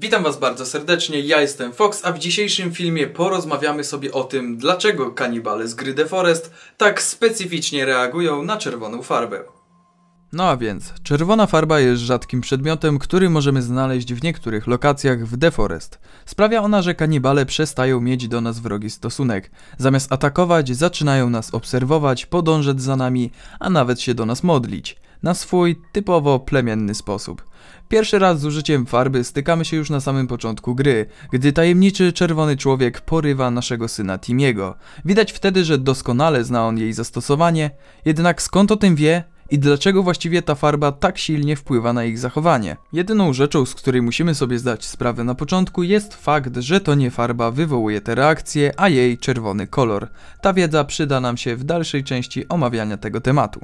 Witam Was bardzo serdecznie, ja jestem Fox, a w dzisiejszym filmie porozmawiamy sobie o tym, dlaczego kanibale z gry The Forest tak specyficznie reagują na czerwoną farbę. No a więc, czerwona farba jest rzadkim przedmiotem, który możemy znaleźć w niektórych lokacjach w The Forest. Sprawia ona, że kanibale przestają mieć do nas wrogi stosunek. Zamiast atakować, zaczynają nas obserwować, podążać za nami, a nawet się do nas modlić na swój typowo plemienny sposób. Pierwszy raz z użyciem farby stykamy się już na samym początku gry, gdy tajemniczy czerwony człowiek porywa naszego syna Timiego. Widać wtedy, że doskonale zna on jej zastosowanie, jednak skąd o tym wie, i dlaczego właściwie ta farba tak silnie wpływa na ich zachowanie. Jedyną rzeczą, z której musimy sobie zdać sprawę na początku jest fakt, że to nie farba wywołuje te reakcje, a jej czerwony kolor. Ta wiedza przyda nam się w dalszej części omawiania tego tematu.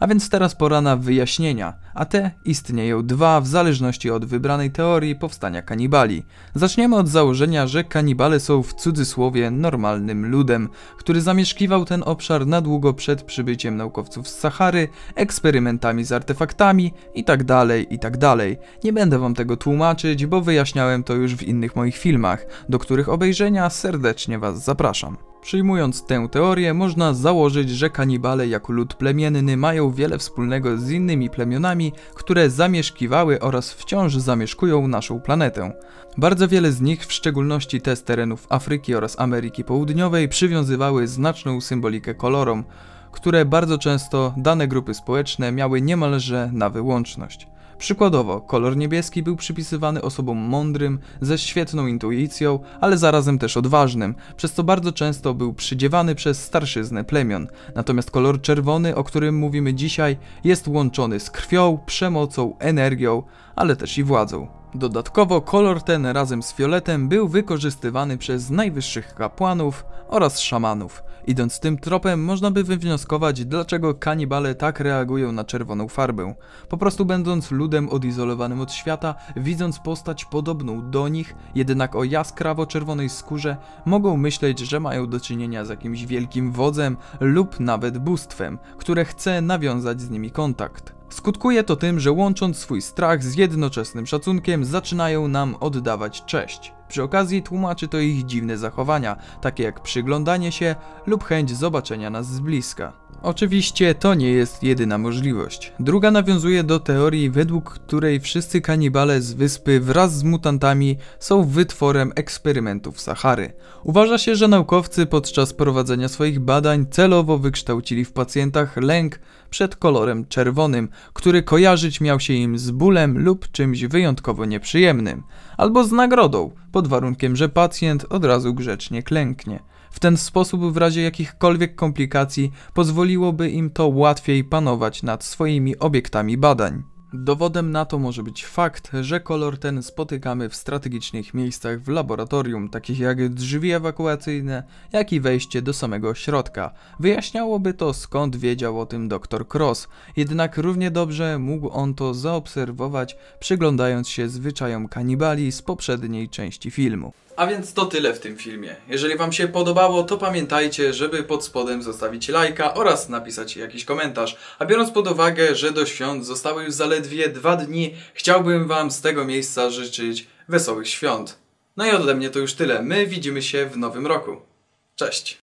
A więc teraz pora na wyjaśnienia, a te istnieją dwa w zależności od wybranej teorii powstania kanibali. Zaczniemy od założenia, że kanibale są w cudzysłowie normalnym ludem, który zamieszkiwał ten obszar na długo przed przybyciem naukowców z Sahary, eksperymentami z artefaktami itd. Tak itd. Tak Nie będę wam tego tłumaczyć, bo wyjaśniałem to już w innych moich filmach, do których obejrzenia serdecznie was zapraszam. Przyjmując tę teorię, można założyć, że kanibale jako lud plemienny mają wiele wspólnego z innymi plemionami, które zamieszkiwały oraz wciąż zamieszkują naszą planetę. Bardzo wiele z nich, w szczególności te z terenów Afryki oraz Ameryki Południowej, przywiązywały znaczną symbolikę kolorom, które bardzo często dane grupy społeczne miały niemalże na wyłączność. Przykładowo, kolor niebieski był przypisywany osobom mądrym, ze świetną intuicją, ale zarazem też odważnym, przez co bardzo często był przydziewany przez starszyznę plemion. Natomiast kolor czerwony, o którym mówimy dzisiaj, jest łączony z krwią, przemocą, energią, ale też i władzą. Dodatkowo kolor ten razem z fioletem był wykorzystywany przez najwyższych kapłanów oraz szamanów. Idąc tym tropem można by wywnioskować dlaczego kanibale tak reagują na czerwoną farbę. Po prostu będąc ludem odizolowanym od świata, widząc postać podobną do nich, jednak o jaskrawo-czerwonej skórze, mogą myśleć, że mają do czynienia z jakimś wielkim wodzem lub nawet bóstwem, które chce nawiązać z nimi kontakt. Skutkuje to tym, że łącząc swój strach z jednoczesnym szacunkiem, zaczynają nam oddawać cześć. Przy okazji tłumaczy to ich dziwne zachowania, takie jak przyglądanie się lub chęć zobaczenia nas z bliska. Oczywiście to nie jest jedyna możliwość. Druga nawiązuje do teorii, według której wszyscy kanibale z wyspy wraz z mutantami są wytworem eksperymentów Sahary. Uważa się, że naukowcy podczas prowadzenia swoich badań celowo wykształcili w pacjentach lęk przed kolorem czerwonym, który kojarzyć miał się im z bólem lub czymś wyjątkowo nieprzyjemnym, albo z nagrodą, pod warunkiem, że pacjent od razu grzecznie klęknie. W ten sposób w razie jakichkolwiek komplikacji pozwoliłoby im to łatwiej panować nad swoimi obiektami badań. Dowodem na to może być fakt, że kolor ten spotykamy w strategicznych miejscach w laboratorium, takich jak drzwi ewakuacyjne, jak i wejście do samego środka. Wyjaśniałoby to skąd wiedział o tym dr Cross, jednak równie dobrze mógł on to zaobserwować przyglądając się zwyczajom kanibali z poprzedniej części filmu. A więc to tyle w tym filmie. Jeżeli Wam się podobało, to pamiętajcie, żeby pod spodem zostawić lajka oraz napisać jakiś komentarz. A biorąc pod uwagę, że do świąt zostały już zaledwie dwa dni, chciałbym Wam z tego miejsca życzyć wesołych świąt. No i ode mnie to już tyle. My widzimy się w nowym roku. Cześć!